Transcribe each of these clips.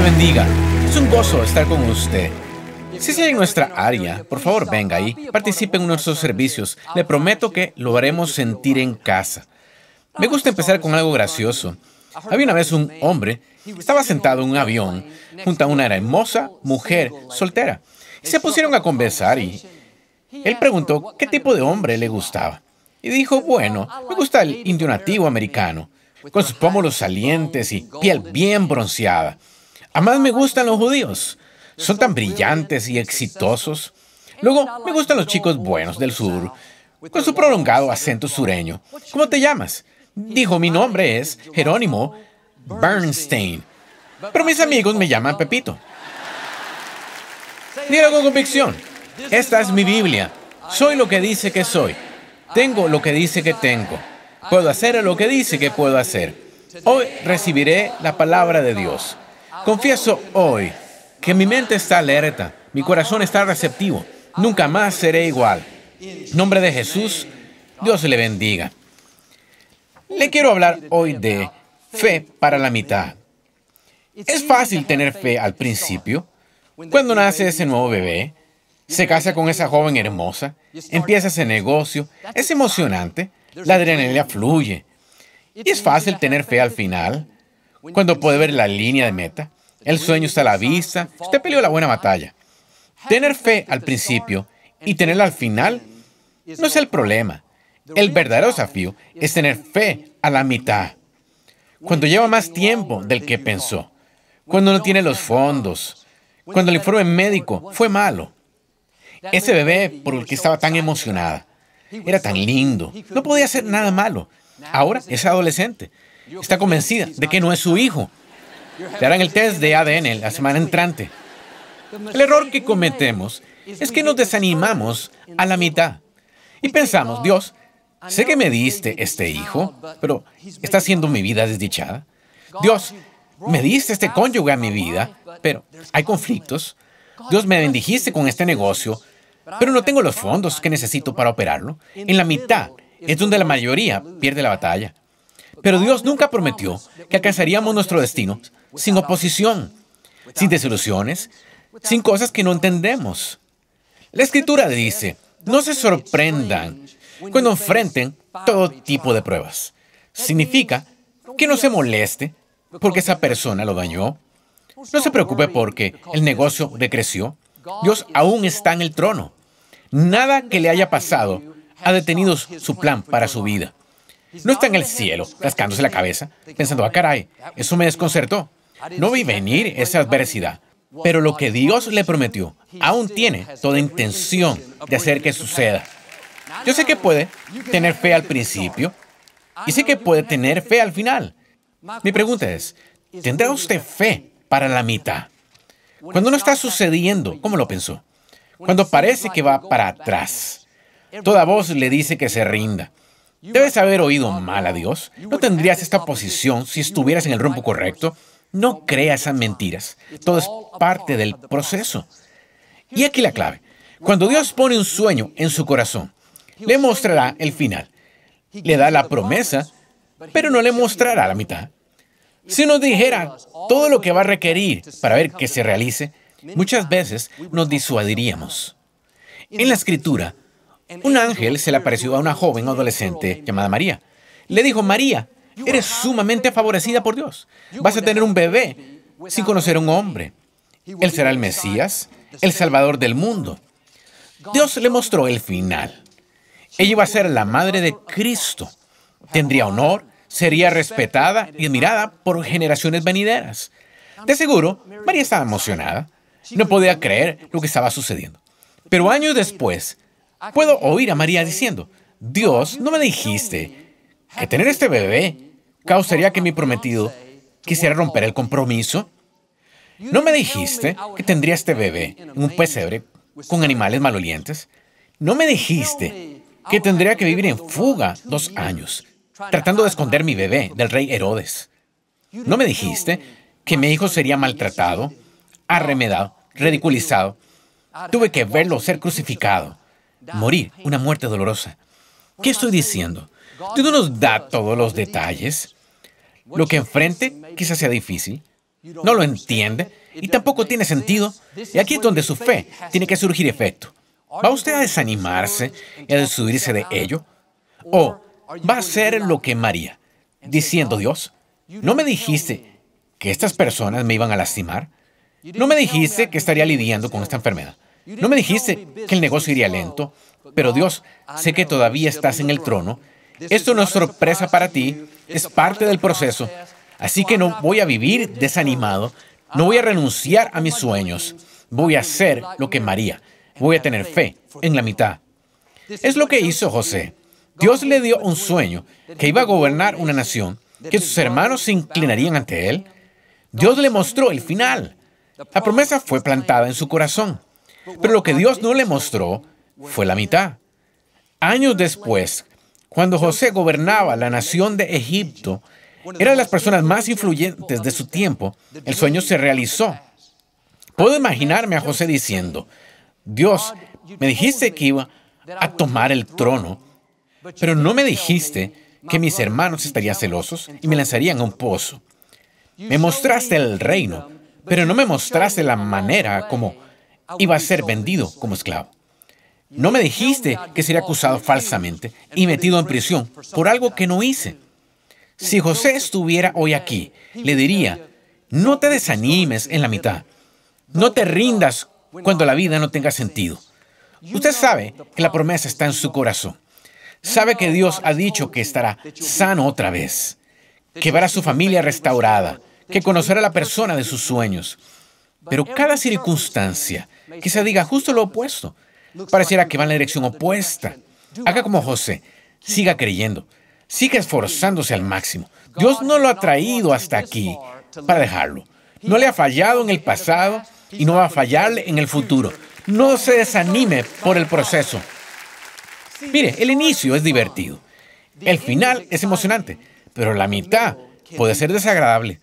bendiga. Es un gozo estar con usted. Si está en nuestra área, por favor venga y participe en nuestros servicios. Le prometo que lo haremos sentir en casa. Me gusta empezar con algo gracioso. Había una vez un hombre, estaba sentado en un avión junto a una hermosa mujer soltera. se pusieron a conversar y él preguntó qué tipo de hombre le gustaba. Y dijo, bueno, me gusta el indio nativo americano, con sus pómulos salientes y piel bien bronceada. Además me gustan los judíos. Son tan brillantes y exitosos. Luego, me gustan los chicos buenos del sur, con su prolongado acento sureño. ¿Cómo te llamas? Dijo, mi nombre es Jerónimo Bernstein. Pero mis amigos me llaman Pepito. Dilo con convicción. Esta es mi Biblia. Soy lo que dice que soy. Tengo lo que dice que tengo. Puedo hacer lo que dice que puedo hacer. Hoy recibiré la palabra de Dios. Confieso hoy que mi mente está alerta, mi corazón está receptivo. Nunca más seré igual. En nombre de Jesús, Dios le bendiga. Le quiero hablar hoy de fe para la mitad. Es fácil tener fe al principio. Cuando nace ese nuevo bebé, se casa con esa joven hermosa, empieza ese negocio, es emocionante, la adrenalina fluye. Y es fácil tener fe al final, cuando puede ver la línea de meta, el sueño está a la vista. Usted peleó la buena batalla. Tener fe al principio y tenerla al final no es el problema. El verdadero desafío es tener fe a la mitad. Cuando lleva más tiempo del que pensó. Cuando no tiene los fondos. Cuando el informe médico fue malo. Ese bebé por el que estaba tan emocionada. Era tan lindo. No podía hacer nada malo. Ahora es adolescente. Está convencida de que no es su hijo. Te harán el test de ADN la semana entrante. El error que cometemos es que nos desanimamos a la mitad y pensamos, Dios, sé que me diste este hijo, pero está haciendo mi vida desdichada. Dios, me diste este cónyuge a mi vida, pero hay conflictos. Dios, me bendijiste con este negocio, pero no tengo los fondos que necesito para operarlo. En la mitad es donde la mayoría pierde la batalla. Pero Dios nunca prometió que alcanzaríamos nuestro destino sin oposición, sin desilusiones, sin cosas que no entendemos. La escritura dice, no se sorprendan cuando enfrenten todo tipo de pruebas. Significa que no se moleste porque esa persona lo dañó. No se preocupe porque el negocio decreció. Dios aún está en el trono. Nada que le haya pasado ha detenido su plan para su vida. No está en el cielo, rascándose la cabeza, pensando, ah, caray, eso me desconcertó. No vi venir esa adversidad, pero lo que Dios le prometió aún tiene toda intención de hacer que suceda. Yo sé que puede tener fe al principio y sé que puede tener fe al final. Mi pregunta es, ¿tendrá usted fe para la mitad? Cuando no está sucediendo, ¿cómo lo pensó? Cuando parece que va para atrás. Toda voz le dice que se rinda. Debes haber oído mal a Dios. No tendrías esta posición si estuvieras en el rumbo correcto. No crea esas mentiras. Todo es parte del proceso. Y aquí la clave. Cuando Dios pone un sueño en su corazón, le mostrará el final. Le da la promesa, pero no le mostrará la mitad. Si nos dijera todo lo que va a requerir para ver que se realice, muchas veces nos disuadiríamos. En la escritura, un ángel se le apareció a una joven adolescente llamada María. Le dijo, María, Eres sumamente favorecida por Dios. Vas a tener un bebé sin conocer a un hombre. Él será el Mesías, el Salvador del mundo. Dios le mostró el final. Ella iba a ser la madre de Cristo. Tendría honor, sería respetada y admirada por generaciones venideras. De seguro, María estaba emocionada. No podía creer lo que estaba sucediendo. Pero años después, puedo oír a María diciendo, Dios, no me dijiste que tener este bebé causaría que mi prometido quisiera romper el compromiso? ¿No me dijiste que tendría este bebé en un pesebre con animales malolientes? ¿No me dijiste que tendría que vivir en fuga dos años, tratando de esconder mi bebé del rey Herodes? ¿No me dijiste que mi hijo sería maltratado, arremedado, ridiculizado? Tuve que verlo ser crucificado, morir una muerte dolorosa. ¿Qué estoy diciendo? ¿Tú no nos da todos los detalles. Lo que enfrente quizás sea difícil, no lo entiende y tampoco tiene sentido. Y aquí es donde su fe tiene que surgir efecto. ¿Va usted a desanimarse y a desudirse de ello? ¿O va a ser lo que María, diciendo Dios, no me dijiste que estas personas me iban a lastimar? ¿No me dijiste que estaría lidiando con esta enfermedad? ¿No me dijiste que el negocio iría lento? Pero Dios, sé que todavía estás en el trono esto no es sorpresa para ti, es parte del proceso. Así que no voy a vivir desanimado, no voy a renunciar a mis sueños. Voy a hacer lo que María. Voy a tener fe en la mitad. Es lo que hizo José. Dios le dio un sueño, que iba a gobernar una nación, que sus hermanos se inclinarían ante él. Dios le mostró el final. La promesa fue plantada en su corazón. Pero lo que Dios no le mostró fue la mitad. Años después, cuando José gobernaba la nación de Egipto, eran las personas más influyentes de su tiempo, el sueño se realizó. Puedo imaginarme a José diciendo, Dios, me dijiste que iba a tomar el trono, pero no me dijiste que mis hermanos estarían celosos y me lanzarían a un pozo. Me mostraste el reino, pero no me mostraste la manera como iba a ser vendido como esclavo. No me dijiste que sería acusado falsamente y metido en prisión por algo que no hice. Si José estuviera hoy aquí, le diría, no te desanimes en la mitad. No te rindas cuando la vida no tenga sentido. Usted sabe que la promesa está en su corazón. Sabe que Dios ha dicho que estará sano otra vez, que verá a su familia restaurada, que conocerá a la persona de sus sueños. Pero cada circunstancia que se diga justo lo opuesto Pareciera que va en la dirección opuesta. Haga como José. Siga creyendo. Siga esforzándose al máximo. Dios no lo ha traído hasta aquí para dejarlo. No le ha fallado en el pasado y no va a fallarle en el futuro. No se desanime por el proceso. Mire, el inicio es divertido. El final es emocionante, pero la mitad puede ser desagradable.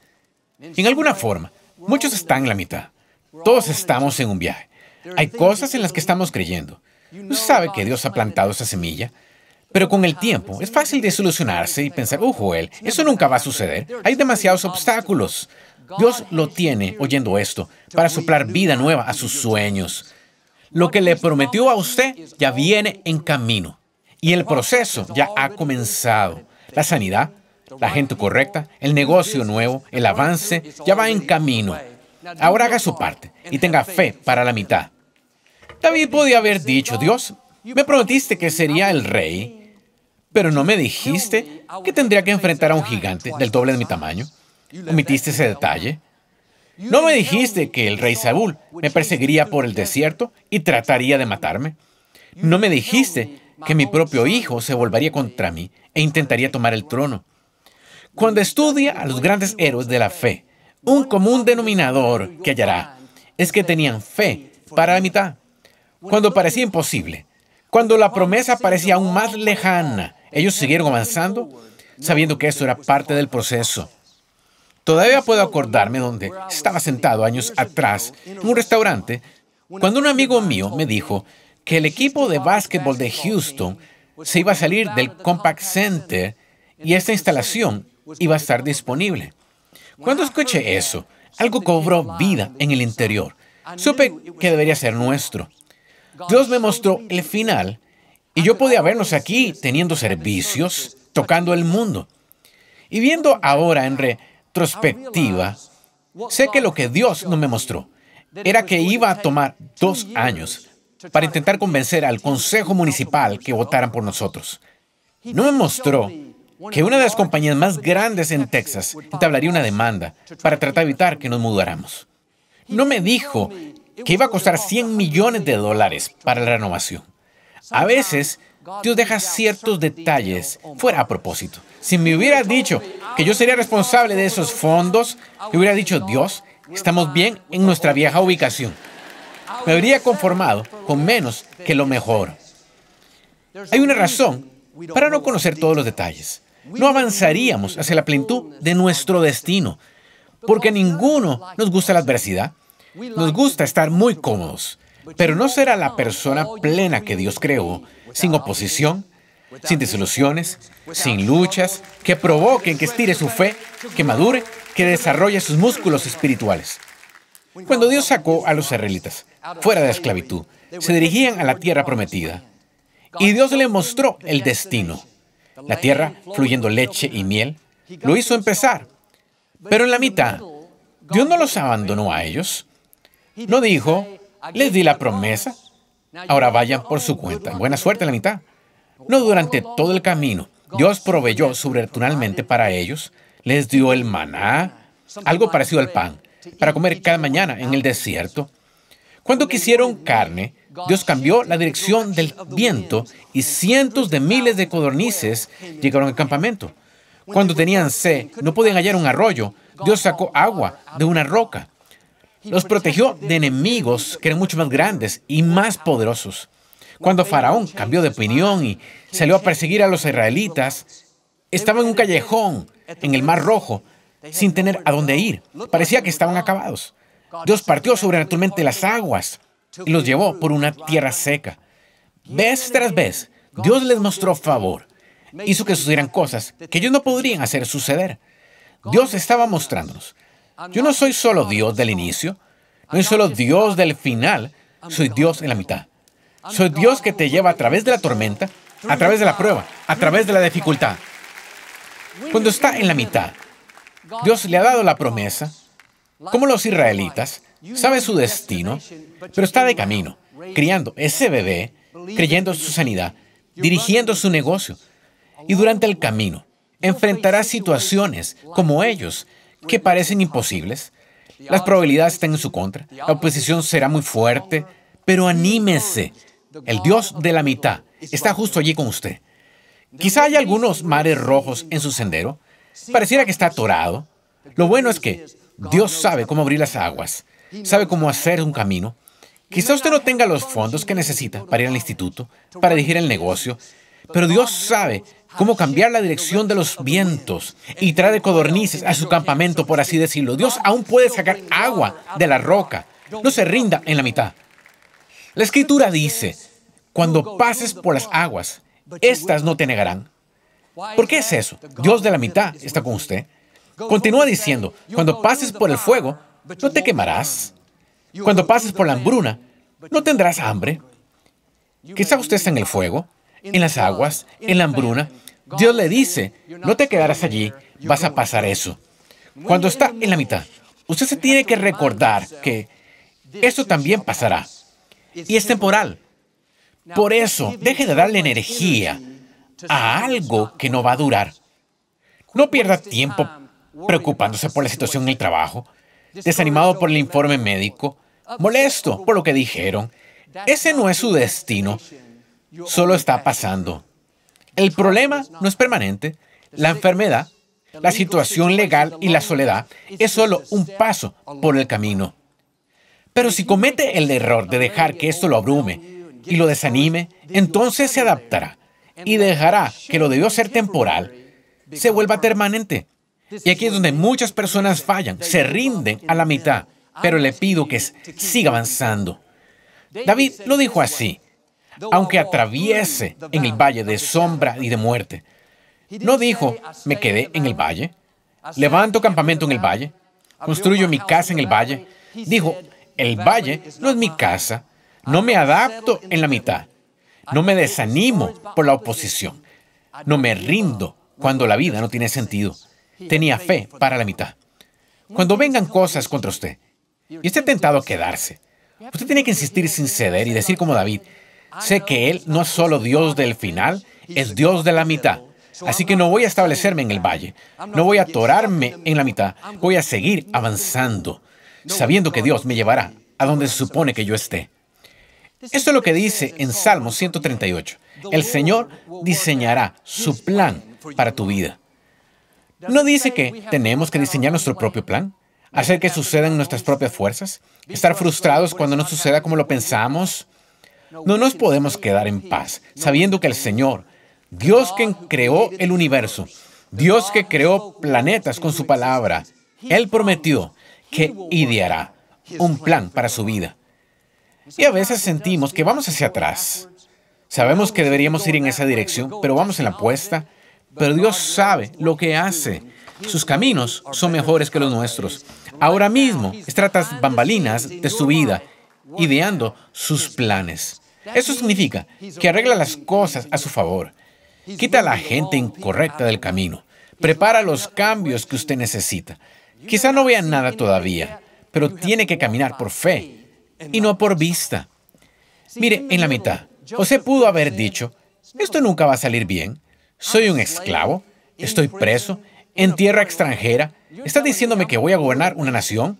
En alguna forma, muchos están en la mitad. Todos estamos en un viaje. Hay cosas en las que estamos creyendo. Usted sabe que Dios ha plantado esa semilla. Pero con el tiempo es fácil desilusionarse y pensar, oh Joel, eso nunca va a suceder. Hay demasiados obstáculos. Dios lo tiene, oyendo esto, para soplar vida nueva a sus sueños. Lo que le prometió a usted ya viene en camino. Y el proceso ya ha comenzado. La sanidad, la gente correcta, el negocio nuevo, el avance, ya va en camino. Ahora haga su parte y tenga fe para la mitad. David podía haber dicho, Dios, me prometiste que sería el rey, pero no me dijiste que tendría que enfrentar a un gigante del doble de mi tamaño. Omitiste ese detalle. No me dijiste que el rey Saúl me perseguiría por el desierto y trataría de matarme. No me dijiste que mi propio hijo se volvería contra mí e intentaría tomar el trono. Cuando estudia a los grandes héroes de la fe, un común denominador que hallará es que tenían fe para la mitad cuando parecía imposible, cuando la promesa parecía aún más lejana. Ellos siguieron avanzando sabiendo que eso era parte del proceso. Todavía puedo acordarme donde estaba sentado años atrás en un restaurante cuando un amigo mío me dijo que el equipo de básquetbol de Houston se iba a salir del Compact Center y esta instalación iba a estar disponible. Cuando escuché eso, algo cobró vida en el interior. Supe que debería ser nuestro. Dios me mostró el final y yo podía vernos aquí teniendo servicios, tocando el mundo. Y viendo ahora en retrospectiva, sé que lo que Dios no me mostró era que iba a tomar dos años para intentar convencer al Consejo Municipal que votaran por nosotros. No me mostró que una de las compañías más grandes en Texas entablaría una demanda para tratar de evitar que nos mudáramos. No me dijo que iba a costar 100 millones de dólares para la renovación. A veces, Dios deja ciertos detalles fuera a propósito. Si me hubiera dicho que yo sería responsable de esos fondos, yo hubiera dicho, Dios, estamos bien en nuestra vieja ubicación. Me habría conformado con menos que lo mejor. Hay una razón para no conocer todos los detalles. No avanzaríamos hacia la plenitud de nuestro destino, porque a ninguno nos gusta la adversidad. Nos gusta estar muy cómodos, pero no será la persona plena que Dios creó, sin oposición, sin desilusiones, sin luchas, que provoquen que estire su fe, que madure, que desarrolle sus músculos espirituales. Cuando Dios sacó a los israelitas fuera de la esclavitud, se dirigían a la tierra prometida. Y Dios le mostró el destino. La tierra fluyendo leche y miel lo hizo empezar. Pero en la mitad, Dios no los abandonó a ellos. No dijo, les di la promesa, ahora vayan por su cuenta. Buena suerte en la mitad. No durante todo el camino. Dios proveyó sobrenaturalmente para ellos, les dio el maná, algo parecido al pan, para comer cada mañana en el desierto. Cuando quisieron carne, Dios cambió la dirección del viento y cientos de miles de codornices llegaron al campamento. Cuando tenían sed, no podían hallar un arroyo, Dios sacó agua de una roca. Los protegió de enemigos que eran mucho más grandes y más poderosos. Cuando Faraón cambió de opinión y salió a perseguir a los israelitas, estaba en un callejón, en el Mar Rojo, sin tener a dónde ir. Parecía que estaban acabados. Dios partió sobrenaturalmente las aguas y los llevó por una tierra seca. Vez tras vez, Dios les mostró favor. Hizo que sucedieran cosas que ellos no podrían hacer suceder. Dios estaba mostrándonos yo no soy solo Dios del inicio, no soy solo Dios del final, soy Dios en la mitad. Soy Dios que te lleva a través de la tormenta, a través de la prueba, a través de la dificultad. Cuando está en la mitad, Dios le ha dado la promesa, como los israelitas, sabe su destino, pero está de camino, criando ese bebé, creyendo su sanidad, dirigiendo su negocio. Y durante el camino, enfrentará situaciones como ellos que parecen imposibles. Las probabilidades están en su contra. La oposición será muy fuerte, pero anímese. El Dios de la mitad está justo allí con usted. Quizá haya algunos mares rojos en su sendero. Pareciera que está atorado. Lo bueno es que Dios sabe cómo abrir las aguas, sabe cómo hacer un camino. Quizá usted no tenga los fondos que necesita para ir al instituto, para dirigir el negocio, pero Dios sabe cómo cambiar la dirección de los vientos y trae codornices a su campamento, por así decirlo. Dios aún puede sacar agua de la roca. No se rinda en la mitad. La escritura dice, cuando pases por las aguas, éstas no te negarán. ¿Por qué es eso? Dios de la mitad está con usted. Continúa diciendo, cuando pases por el fuego, no te quemarás. Cuando pases por la hambruna, no tendrás hambre. Quizá usted está en el fuego, en las aguas, en la hambruna, Dios le dice, no te quedarás allí, vas a pasar eso. Cuando está en la mitad, usted se tiene que recordar que eso también pasará. Y es temporal. Por eso, deje de darle energía a algo que no va a durar. No pierda tiempo preocupándose por la situación en el trabajo, desanimado por el informe médico, molesto por lo que dijeron. Ese no es su destino. Solo está pasando. El problema no es permanente. La enfermedad, la situación legal y la soledad es solo un paso por el camino. Pero si comete el error de dejar que esto lo abrume y lo desanime, entonces se adaptará y dejará que lo debió ser temporal, se vuelva permanente. Y aquí es donde muchas personas fallan, se rinden a la mitad, pero le pido que siga avanzando. David lo dijo así, aunque atraviese en el valle de sombra y de muerte. No dijo, me quedé en el valle, levanto campamento en el valle, construyo mi casa en el valle. Dijo, el valle no es mi casa, no me adapto en la mitad, no me desanimo por la oposición, no me rindo cuando la vida no tiene sentido. Tenía fe para la mitad. Cuando vengan cosas contra usted y esté tentado a quedarse, usted tiene que insistir sin ceder y decir como David, Sé que Él no es solo Dios del final, es Dios de la mitad. Así que no voy a establecerme en el valle, no voy a atorarme en la mitad, voy a seguir avanzando, sabiendo que Dios me llevará a donde se supone que yo esté. Esto es lo que dice en Salmo 138. El Señor diseñará su plan para tu vida. ¿No dice que tenemos que diseñar nuestro propio plan? ¿Hacer que sucedan nuestras propias fuerzas? ¿Estar frustrados cuando no suceda como lo pensamos? No nos podemos quedar en paz, sabiendo que el Señor, Dios quien creó el universo, Dios que creó planetas con su palabra, Él prometió que ideará un plan para su vida. Y a veces sentimos que vamos hacia atrás. Sabemos que deberíamos ir en esa dirección, pero vamos en la apuesta. Pero Dios sabe lo que hace. Sus caminos son mejores que los nuestros. Ahora mismo Estratas bambalinas de su vida, ideando sus planes. Eso significa que arregla las cosas a su favor, quita a la gente incorrecta del camino, prepara los cambios que usted necesita. Quizá no vea nada todavía, pero tiene que caminar por fe y no por vista. Mire, en la mitad, José pudo haber dicho, esto nunca va a salir bien, soy un esclavo, estoy preso, en tierra extranjera, ¿estás diciéndome que voy a gobernar una nación?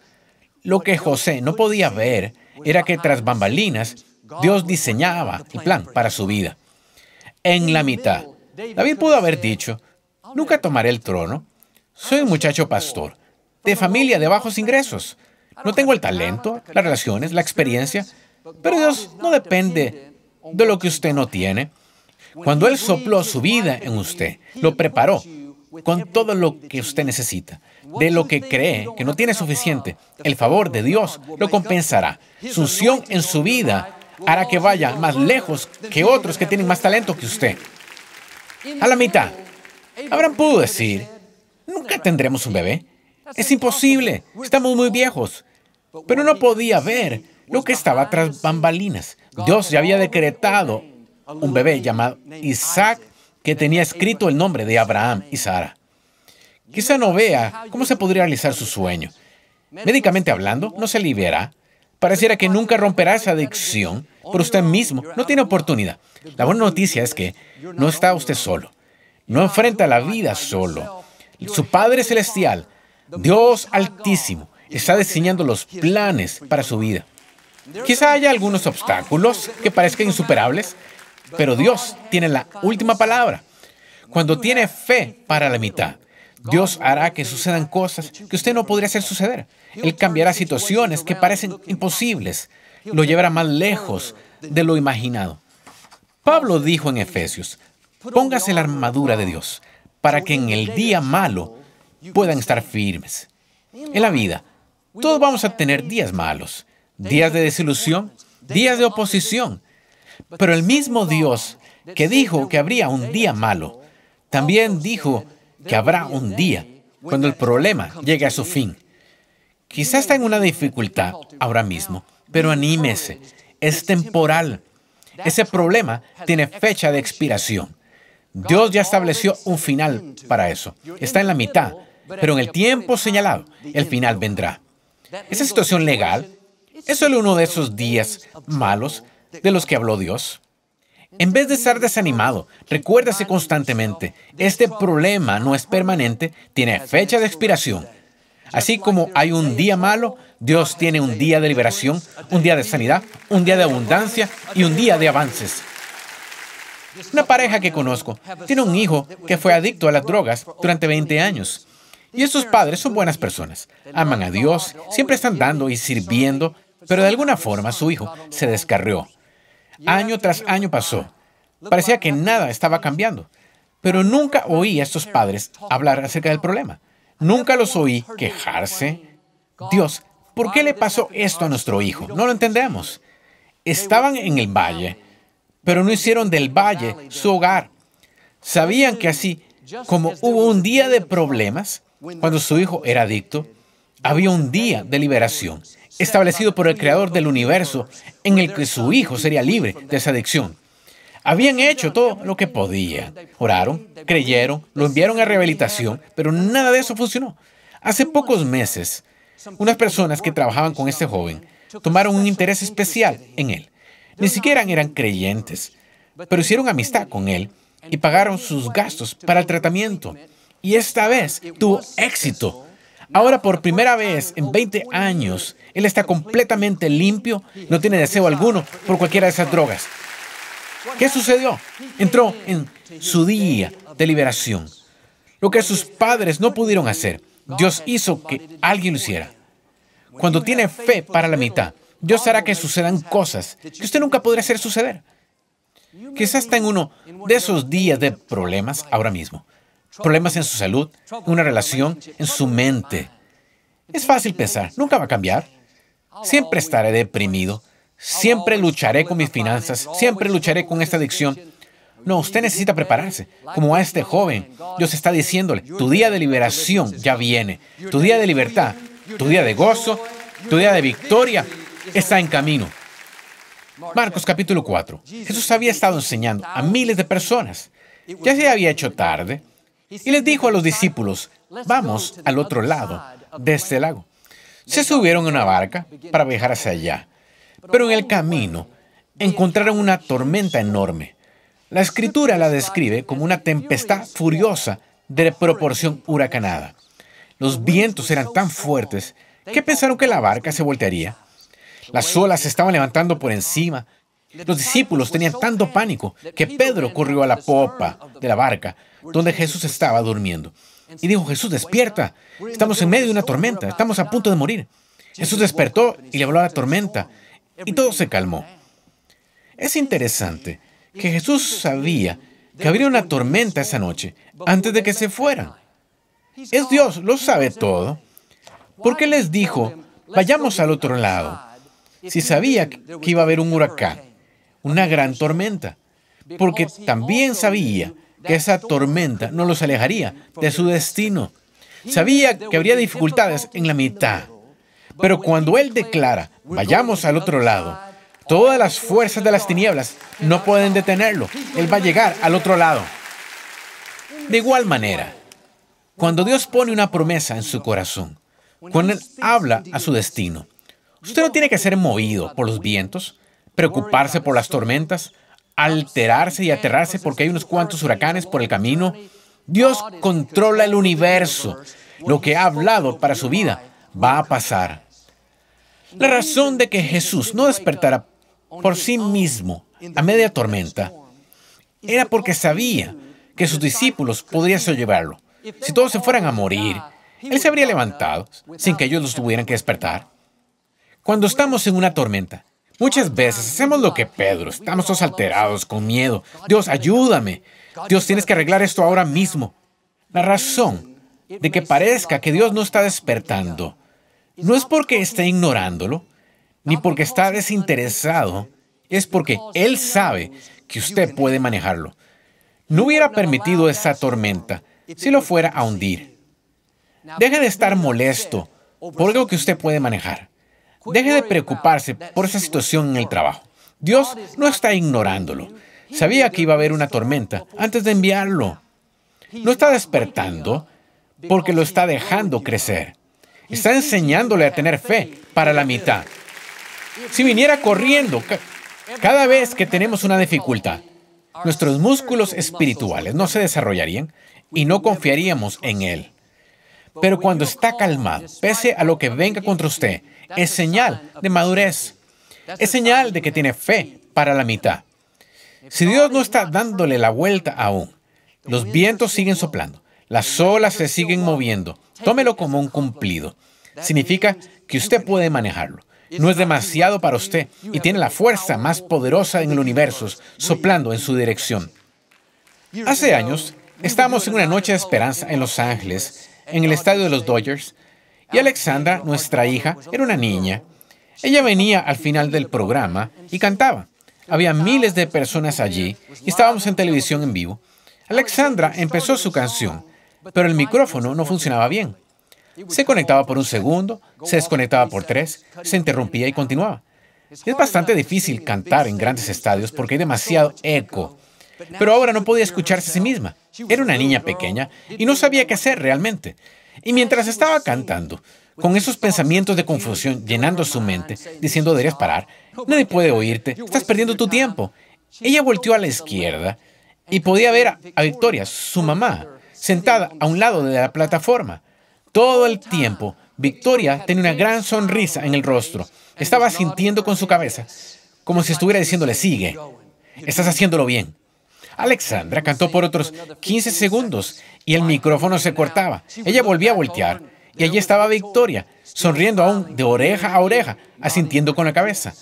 Lo que José no podía ver era que tras bambalinas, Dios diseñaba un plan para su vida. En la mitad, David pudo haber dicho, nunca tomaré el trono, soy un muchacho pastor, de familia de bajos ingresos, no tengo el talento, las relaciones, la experiencia, pero Dios no depende de lo que usted no tiene. Cuando Él sopló su vida en usted, lo preparó con todo lo que usted necesita. De lo que cree que no tiene suficiente, el favor de Dios lo compensará. Su unción en su vida hará que vaya más lejos que otros que tienen más talento que usted. A la mitad, Abraham pudo decir, nunca tendremos un bebé. Es imposible, estamos muy viejos. Pero no podía ver lo que estaba tras bambalinas. Dios ya había decretado un bebé llamado Isaac que tenía escrito el nombre de Abraham y Sara. Quizá no vea cómo se podría realizar su sueño. Médicamente hablando, no se libera Pareciera que nunca romperá esa adicción, por usted mismo no tiene oportunidad. La buena noticia es que no está usted solo. No enfrenta la vida solo. Su Padre Celestial, Dios Altísimo, está diseñando los planes para su vida. Quizá haya algunos obstáculos que parezcan insuperables, pero Dios tiene la última palabra. Cuando tiene fe para la mitad, Dios hará que sucedan cosas que usted no podría hacer suceder. Él cambiará situaciones que parecen imposibles. Lo llevará más lejos de lo imaginado. Pablo dijo en Efesios, póngase la armadura de Dios para que en el día malo puedan estar firmes. En la vida, todos vamos a tener días malos, días de desilusión, días de oposición. Pero el mismo Dios que dijo que habría un día malo, también dijo que habrá un día cuando el problema llegue a su fin. Quizás está en una dificultad ahora mismo, pero anímese. Es temporal. Ese problema tiene fecha de expiración. Dios ya estableció un final para eso. Está en la mitad, pero en el tiempo señalado, el final vendrá. Esa situación legal es solo uno de esos días malos de los que habló Dios. En vez de estar desanimado, recuérdese constantemente, este problema no es permanente, tiene fecha de expiración. Así como hay un día malo, Dios tiene un día de liberación, un día de sanidad, un día de abundancia y un día de avances. Una pareja que conozco tiene un hijo que fue adicto a las drogas durante 20 años. Y estos padres son buenas personas, aman a Dios, siempre están dando y sirviendo, pero de alguna forma su hijo se descarrió, Año tras año pasó. Parecía que nada estaba cambiando. Pero nunca oí a estos padres hablar acerca del problema. Nunca los oí quejarse. Dios, ¿por qué le pasó esto a nuestro hijo? No lo entendemos. Estaban en el valle, pero no hicieron del valle su hogar. Sabían que así como hubo un día de problemas, cuando su hijo era adicto, había un día de liberación establecido por el creador del universo, en el que su hijo sería libre de esa adicción. Habían hecho todo lo que podían. Oraron, creyeron, lo enviaron a rehabilitación, pero nada de eso funcionó. Hace pocos meses, unas personas que trabajaban con este joven tomaron un interés especial en él. Ni siquiera eran creyentes, pero hicieron amistad con él y pagaron sus gastos para el tratamiento. Y esta vez tuvo éxito Ahora por primera vez en 20 años, él está completamente limpio, no tiene deseo alguno por cualquiera de esas drogas. ¿Qué sucedió? Entró en su día de liberación, lo que sus padres no pudieron hacer. Dios hizo que alguien lo hiciera. Cuando tiene fe para la mitad, Dios hará que sucedan cosas que usted nunca podrá hacer suceder. Quizás está en uno de esos días de problemas ahora mismo problemas en su salud, una relación, en su mente. Es fácil pensar, nunca va a cambiar. Siempre estaré deprimido. Siempre lucharé con mis finanzas. Siempre lucharé con esta adicción. No, usted necesita prepararse. Como a este joven, Dios está diciéndole, tu día de liberación ya viene. Tu día de libertad, tu día de gozo, tu día de victoria está en camino. Marcos capítulo 4. Jesús había estado enseñando a miles de personas. Ya se había hecho tarde. Y les dijo a los discípulos, vamos al otro lado de este lago. Se subieron a una barca para viajar hacia allá, pero en el camino encontraron una tormenta enorme. La escritura la describe como una tempestad furiosa de proporción huracanada. Los vientos eran tan fuertes que pensaron que la barca se voltearía. Las olas se estaban levantando por encima. Los discípulos tenían tanto pánico que Pedro corrió a la popa la barca donde Jesús estaba durmiendo. Y dijo, Jesús, despierta. Estamos en medio de una tormenta. Estamos a punto de morir. Jesús despertó y le habló a la tormenta. Y todo se calmó. Es interesante que Jesús sabía que habría una tormenta esa noche antes de que se fueran. Es Dios, lo sabe todo. ¿Por qué les dijo, vayamos al otro lado? Si sabía que iba a haber un huracán, una gran tormenta, porque también sabía que esa tormenta no los alejaría de su destino. Sabía que habría dificultades en la mitad. Pero cuando Él declara, vayamos al otro lado, todas las fuerzas de las tinieblas no pueden detenerlo. Él va a llegar al otro lado. De igual manera, cuando Dios pone una promesa en su corazón, cuando Él habla a su destino, usted no tiene que ser movido por los vientos, preocuparse por las tormentas, alterarse y aterrarse porque hay unos cuantos huracanes por el camino. Dios controla el universo. Lo que ha hablado para su vida va a pasar. La razón de que Jesús no despertara por sí mismo a media tormenta era porque sabía que sus discípulos podrían llevarlo. Si todos se fueran a morir, Él se habría levantado sin que ellos los tuvieran que despertar. Cuando estamos en una tormenta, Muchas veces hacemos lo que Pedro, estamos todos alterados, con miedo. Dios, ayúdame. Dios, tienes que arreglar esto ahora mismo. La razón de que parezca que Dios no está despertando no es porque esté ignorándolo, ni porque está desinteresado, es porque Él sabe que usted puede manejarlo. No hubiera permitido esa tormenta si lo fuera a hundir. Deje de estar molesto por algo que usted puede manejar. Deje de preocuparse por esa situación en el trabajo. Dios no está ignorándolo. Sabía que iba a haber una tormenta antes de enviarlo. No está despertando porque lo está dejando crecer. Está enseñándole a tener fe para la mitad. Si viniera corriendo, cada vez que tenemos una dificultad, nuestros músculos espirituales no se desarrollarían y no confiaríamos en Él. Pero cuando está calmado, pese a lo que venga contra usted, es señal de madurez. Es señal de que tiene fe para la mitad. Si Dios no está dándole la vuelta aún, los vientos siguen soplando, las olas se siguen moviendo, tómelo como un cumplido. Significa que usted puede manejarlo. No es demasiado para usted y tiene la fuerza más poderosa en el universo soplando en su dirección. Hace años, estábamos en una noche de esperanza en Los Ángeles, en el estadio de los Dodgers, y Alexandra, nuestra hija, era una niña. Ella venía al final del programa y cantaba. Había miles de personas allí y estábamos en televisión en vivo. Alexandra empezó su canción, pero el micrófono no funcionaba bien. Se conectaba por un segundo, se desconectaba por tres, se interrumpía y continuaba. Es bastante difícil cantar en grandes estadios porque hay demasiado eco. Pero ahora no podía escucharse a sí misma. Era una niña pequeña y no sabía qué hacer realmente. Y mientras estaba cantando, con esos pensamientos de confusión llenando su mente, diciendo deberías parar, nadie puede oírte, estás perdiendo tu tiempo. Ella volteó a la izquierda y podía ver a, Victoria, su mamá, sentada a un lado de la plataforma. Todo el tiempo, Victoria tenía una gran sonrisa en el rostro. Estaba sintiendo con su cabeza, como si estuviera diciéndole, sigue, estás haciéndolo bien. Alexandra cantó por otros 15 segundos y el micrófono se cortaba. Ella volvía a voltear y allí estaba Victoria, sonriendo aún de oreja a oreja, asintiendo con la cabeza.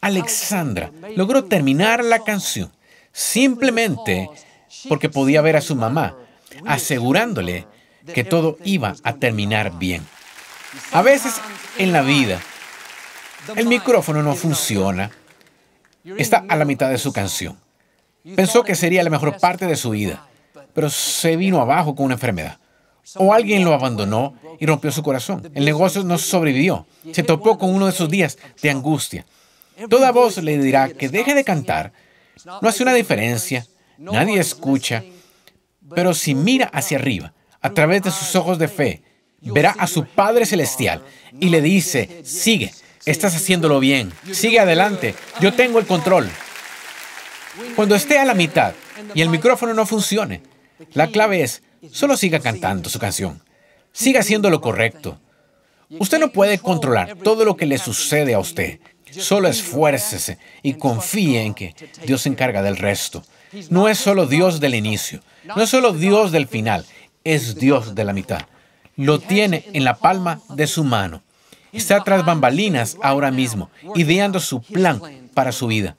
Alexandra logró terminar la canción simplemente porque podía ver a su mamá, asegurándole que todo iba a terminar bien. A veces en la vida, el micrófono no funciona. Está a la mitad de su canción. Pensó que sería la mejor parte de su vida, pero se vino abajo con una enfermedad. O alguien lo abandonó y rompió su corazón. El negocio no sobrevivió. Se topó con uno de sus días de angustia. Toda voz le dirá que deje de cantar. No hace una diferencia. Nadie escucha. Pero si mira hacia arriba, a través de sus ojos de fe, verá a su Padre Celestial y le dice, sigue, estás haciéndolo bien, sigue adelante, yo tengo el control. Cuando esté a la mitad y el micrófono no funcione, la clave es, solo siga cantando su canción. Siga haciendo lo correcto. Usted no puede controlar todo lo que le sucede a usted. Solo esfuércese y confíe en que Dios se encarga del resto. No es solo Dios del inicio, no es solo Dios del final, es Dios de la mitad. Lo tiene en la palma de su mano. Está tras bambalinas ahora mismo, ideando su plan para su vida.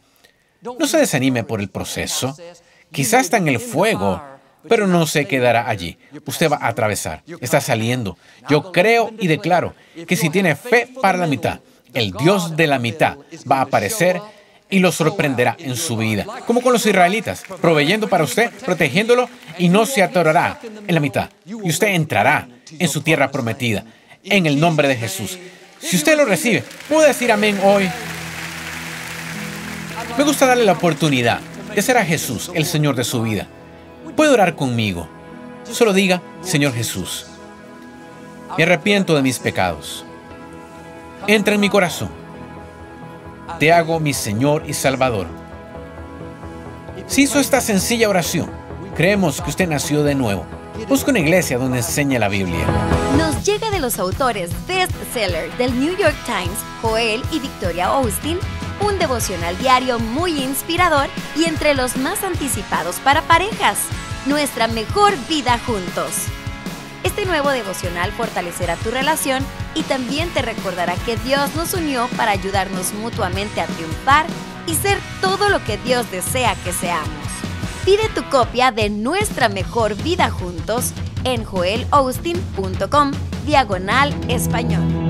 No se desanime por el proceso. Quizás está en el fuego, pero no se quedará allí. Usted va a atravesar, está saliendo. Yo creo y declaro que si tiene fe para la mitad, el Dios de la mitad va a aparecer y lo sorprenderá en su vida, como con los israelitas, proveyendo para usted, protegiéndolo y no se atorará en la mitad. Y usted entrará en su tierra prometida, en el nombre de Jesús. Si usted lo recibe, puede decir amén hoy. Me gusta darle la oportunidad de ser a Jesús el Señor de su vida. Puede orar conmigo. Solo diga, Señor Jesús, me arrepiento de mis pecados. Entra en mi corazón. Te hago mi Señor y Salvador. Si hizo esta sencilla oración, creemos que usted nació de nuevo. Busca una iglesia donde enseñe la Biblia. Nos llega de los autores bestseller del New York Times, Joel y Victoria Austin, un devocional diario muy inspirador y entre los más anticipados para parejas. Nuestra mejor vida juntos. Este nuevo devocional fortalecerá tu relación y también te recordará que Dios nos unió para ayudarnos mutuamente a triunfar y ser todo lo que Dios desea que seamos. Pide tu copia de Nuestra Mejor Vida Juntos en joelaustin.com diagonal español.